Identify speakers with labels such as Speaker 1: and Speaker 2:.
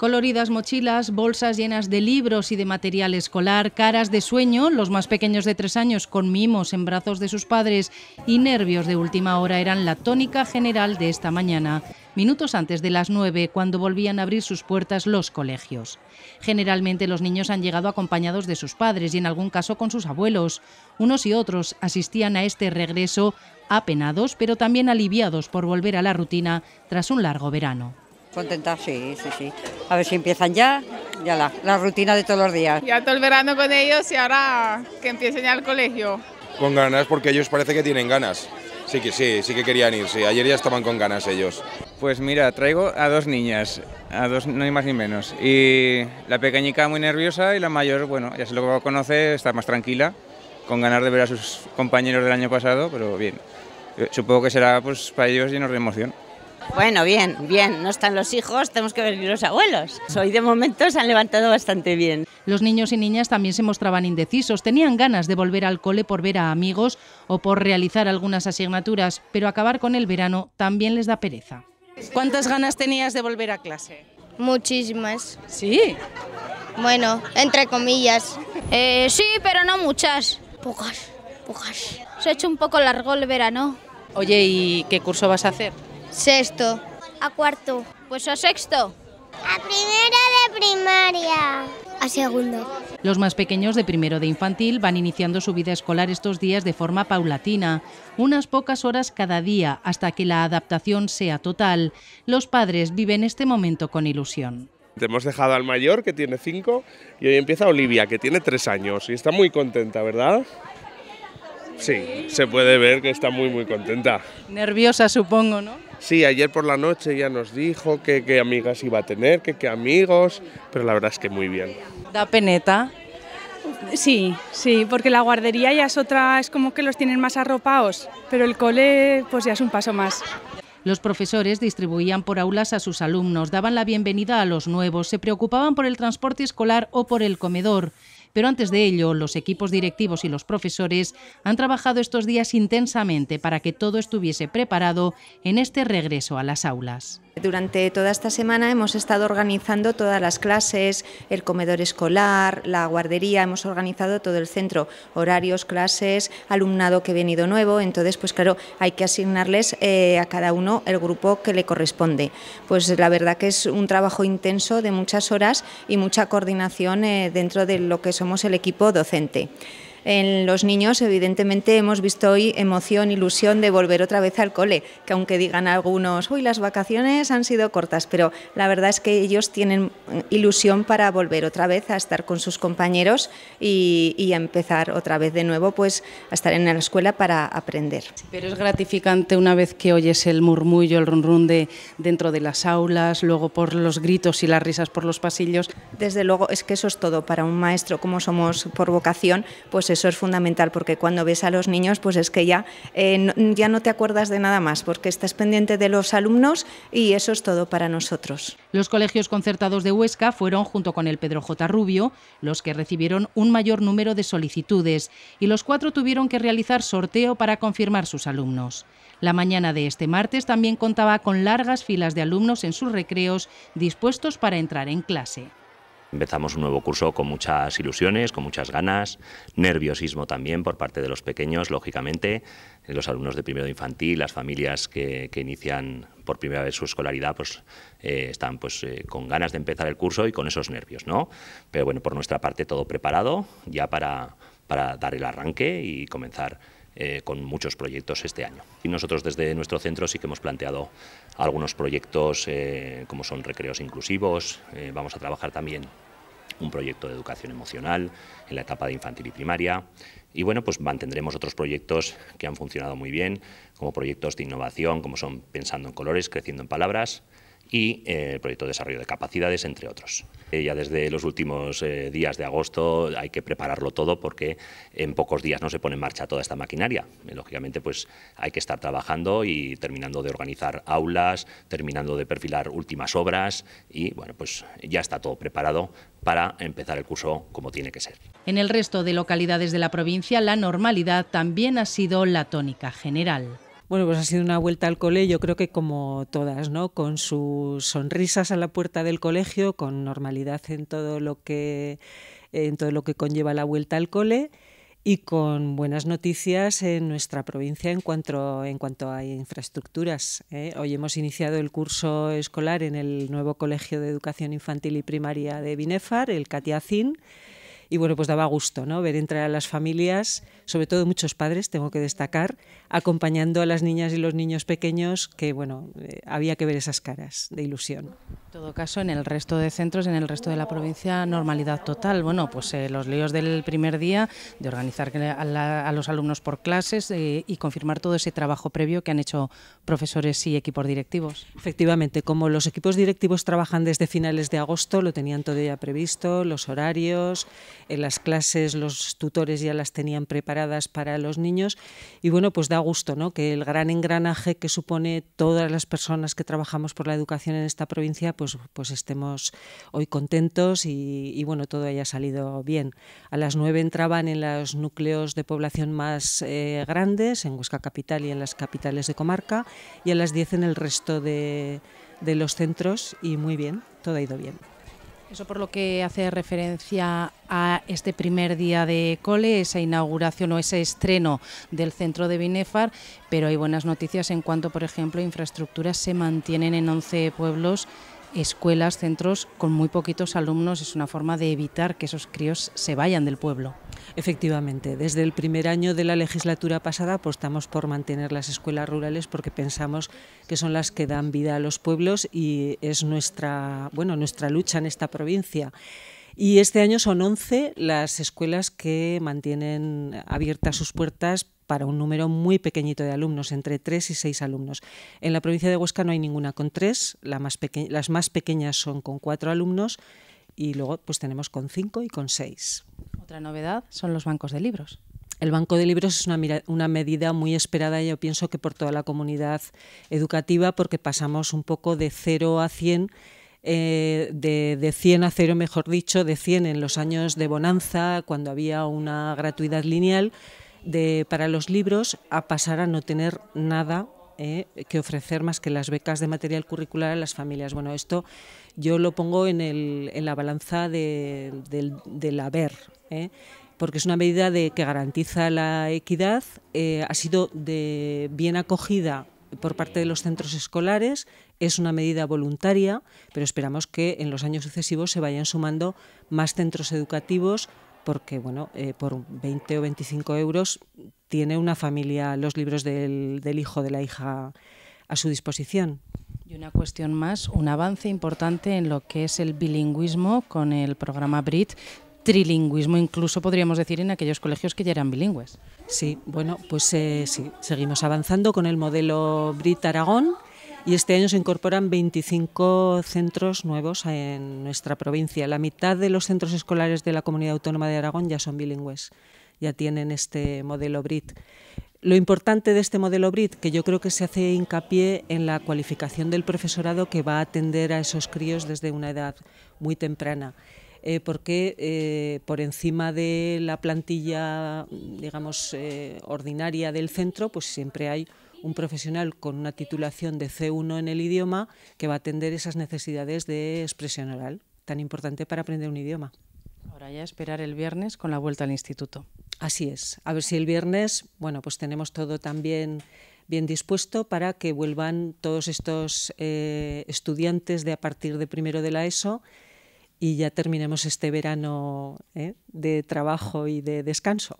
Speaker 1: Coloridas mochilas, bolsas llenas de libros y de material escolar, caras de sueño, los más pequeños de tres años con mimos en brazos de sus padres y nervios de última hora eran la tónica general de esta mañana minutos antes de las nueve, cuando volvían a abrir sus puertas los colegios. Generalmente los niños han llegado acompañados de sus padres y en algún caso con sus abuelos. Unos y otros asistían a este regreso apenados, pero también aliviados por volver a la rutina tras un largo verano.
Speaker 2: Contenta, sí, sí, sí. A ver si empiezan ya, ya la, la rutina
Speaker 1: de todos los días.
Speaker 3: Ya todo el verano con ellos y ahora
Speaker 2: que empiecen ya al colegio. Con ganas, porque ellos parece que tienen ganas. Sí que sí, sí que
Speaker 4: querían ir, sí. Ayer ya estaban con ganas ellos. Pues mira, traigo a dos niñas, a dos, no hay más ni menos. Y la pequeñica muy nerviosa y la mayor, bueno, ya se lo conoce, está más tranquila, con ganas de ver a sus compañeros del año pasado, pero bien. Eh, supongo que será pues para ellos lleno de emoción.
Speaker 2: Bueno, bien, bien. No están los hijos, tenemos que venir los
Speaker 1: abuelos. Hoy de momento se han levantado bastante bien. Los niños y niñas también se mostraban indecisos. Tenían ganas de volver al cole por ver a amigos o por realizar algunas asignaturas, pero acabar con el verano también les da pereza. ¿Cuántas ganas tenías de volver a clase?
Speaker 2: Muchísimas. ¿Sí? Bueno, entre comillas. Eh, sí, pero no muchas. Pocas, pocas. Se ha hecho un poco largo el verano. Oye, ¿y
Speaker 1: qué curso vas a hacer?
Speaker 2: Sexto. A cuarto. Pues a sexto. A primero de primaria. A segundo.
Speaker 1: Los más pequeños de primero de infantil van iniciando su vida escolar estos días de forma paulatina, unas pocas horas cada día hasta que la adaptación sea total. Los padres viven este momento con ilusión.
Speaker 4: Hemos dejado al mayor, que tiene cinco, y hoy empieza Olivia, que tiene tres años, y está muy contenta, ¿verdad? Sí, se puede ver que está muy, muy contenta.
Speaker 1: Nerviosa, supongo, ¿no?
Speaker 4: Sí, ayer por la noche ya nos dijo que, qué amigas iba a tener, que, qué amigos, pero la verdad es que muy bien.
Speaker 1: ¿Da peneta? Sí, sí, porque la guardería ya es otra, es como que los tienen más arropados, pero el cole pues ya es un paso más. Los profesores distribuían por aulas a sus alumnos, daban la bienvenida a los nuevos, se preocupaban por el transporte escolar o por el comedor. Pero antes de ello, los equipos directivos y los profesores han trabajado estos días intensamente para que todo estuviese preparado en este regreso a las aulas.
Speaker 2: Durante toda esta semana hemos estado organizando todas las clases, el comedor escolar, la guardería, hemos organizado todo el centro, horarios, clases, alumnado que ha venido nuevo, entonces pues claro, hay que asignarles eh, a cada uno el grupo que le corresponde. Pues la verdad que es un trabajo intenso de muchas horas y mucha coordinación eh, dentro de lo que somos el equipo docente. En los niños, evidentemente, hemos visto hoy emoción, ilusión de volver otra vez al cole, que aunque digan algunos, uy, las vacaciones han sido cortas, pero la verdad es que ellos tienen mm, ilusión para volver otra vez a estar con sus compañeros y, empezar otra vez de nuevo, pues a estar en la escuela para aprender. Pero es gratificante una vez
Speaker 1: que oyes el murmullo, el ronrón de dentro de las aulas, luego por los gritos y las
Speaker 2: risas por los pasillos. Desde luego, es que eso es todo para un maestro, como somos por vocación, pues eso es fundamental, porque cuando ves a los niños, pues es que ya, eh, ya no te acuerdas de nada más, porque estás pendiente de los alumnos y eso es todo para nosotros. Los colegios concertados
Speaker 1: de Huesca fueron, junto con el Pedro J. Rubio, los que recibieron un mayor número de solicitudes y los cuatro tuvieron que realizar sorteo para confirmar sus alumnos. La mañana de este martes también contaba con largas filas de alumnos en sus recreos dispuestos para entrar en clase.
Speaker 4: Empezamos un nuevo curso con muchas ilusiones, con muchas ganas, nerviosismo también por parte de los pequeños, lógicamente, eh, los alumnos de primero de infantil, las familias que, inician por primera vez su escolaridad, pues eh, están pues, eh, con ganas de empezar el curso y con esos nervios, ¿no? Pero bueno, por nuestra parte todo preparado ya para, dar el arranque y comenzar con muchos proyectos este año. Y nosotros desde nuestro centro sí que hemos planteado algunos proyectos como son recreos inclusivos, vamos a trabajar también un proyecto de educación emocional en la etapa de infantil y primaria. Y bueno, pues mantendremos otros proyectos que han funcionado muy bien, como proyectos de innovación, como son Pensando en Colores, Creciendo en Palabras, y eh, el proyecto de desarrollo de capacidades, entre otros. Eh, ya desde los últimos eh, días de agosto hay que prepararlo todo porque en pocos días no se pone en marcha toda esta maquinaria. Lógicamente pues hay que estar trabajando y terminando de organizar aulas, terminando de perfilar últimas obras y bueno pues ya está todo preparado para empezar el curso como tiene que ser.
Speaker 1: En el resto de localidades de la provincia la normalidad también ha sido la tónica general. Bueno, pues ha sido una
Speaker 3: vuelta al cole, yo creo que como todas, ¿no? Con sus sonrisas a la puerta del colegio, con normalidad en todo lo que, en todo lo que conlleva la vuelta al cole y con buenas noticias en nuestra provincia en cuanto, en cuanto a infraestructuras. ¿eh? Hoy hemos iniciado el curso escolar en el nuevo Colegio de Educación Infantil y Primaria de Binefar, el Catiacín y bueno, pues daba gusto ¿no? ver entrar a las familias, sobre todo muchos padres, tengo que destacar, acompañando a las niñas y los niños
Speaker 1: pequeños, que bueno, eh, había que ver esas caras de ilusión. En todo caso, en el resto de centros, en el resto de la provincia, normalidad total. Bueno, pues eh, los líos del primer día, de organizar a, los alumnos por clases eh, y confirmar todo ese trabajo previo que han hecho
Speaker 3: profesores y equipos directivos. Efectivamente, como los equipos directivos trabajan desde finales de agosto, lo tenían todo ya previsto, los horarios, en las clases los tutores ya las tenían preparadas para los niños y bueno, pues da gusto, ¿no? Que el gran engranaje que supone todas las personas que trabajamos por la educación en esta provincia, pues, pues estemos hoy contentos y, bueno, todo haya salido bien. A las nueve entraban en los núcleos de población más eh, grandes, en Huesca Capital y en las capitales de comarca, y a las diez en el resto de, de los centros y muy bien, todo ha ido bien.
Speaker 1: Eso por lo que hace referencia a este primer día de cole, esa inauguración o ese estreno del centro de Binefar, pero hay buenas noticias en cuanto, por ejemplo, infraestructuras se mantienen en 11 pueblos escuelas, centros con muy poquitos alumnos. Es una forma de evitar que esos críos se vayan del pueblo. Efectivamente,
Speaker 3: desde el primer año de la legislatura pasada apostamos por mantener las escuelas rurales porque pensamos que son las que dan vida a los pueblos y es nuestra, bueno, nuestra lucha en esta provincia. Y este año son 11 las escuelas que mantienen abiertas sus puertas para un número muy pequeñito de alumnos, entre 3 y 6 alumnos. En la provincia de Huesca no hay ninguna con 3, las más pequeñas son con 4 alumnos y luego pues tenemos con 5 y con 6. Otra novedad son los bancos de libros. El banco de libros es una, una, medida muy esperada, yo pienso que por toda la comunidad educativa, porque pasamos un poco de 0 a 100 eh, de, de 100 a 0, mejor dicho, de 100 en los años de bonanza, cuando había una gratuidad lineal, de, para los libros a pasar a no tener nada eh, que ofrecer más que las becas de material curricular a las familias. Bueno, esto yo lo pongo en, el, en la balanza del, haber, eh, porque es una medida de, que garantiza la equidad, ha sido de bien acogida por parte de los centros escolares, es una medida voluntaria, pero esperamos que en los años sucesivos se vayan sumando más centros educativos porque bueno, eh, por 20 o 25 euros tiene una familia los libros del, del hijo de la hija
Speaker 1: a su disposición. Y una cuestión más, un avance importante en lo que es el bilingüismo con el programa BRIT, trilingüismo, incluso podríamos decir en aquellos colegios que ya eran bilingües. Sí, bueno, pues eh, sí, seguimos avanzando con el modelo
Speaker 3: Brit Aragón y este año se incorporan 25 centros nuevos en nuestra provincia. La mitad de los centros escolares de la comunidad autónoma de Aragón ya son bilingües, ya tienen este modelo Brit. Lo importante de este modelo BRIT, que yo creo que se hace hincapié en la cualificación del profesorado que va a atender a esos críos desde una edad muy temprana. Eh, porque eh, por encima de la plantilla, digamos, eh, ordinaria del centro, pues siempre hay un profesional con una titulación de C1 en el idioma que va a atender esas necesidades de expresión oral, tan importante para aprender un idioma. Ahora ya esperar el viernes con la vuelta al instituto. Así es. A ver si el viernes, bueno, pues tenemos todo también bien dispuesto para que vuelvan todos estos estudiantes de a partir de primero de la ESO y ya terminemos este verano ¿eh? de trabajo y de descanso.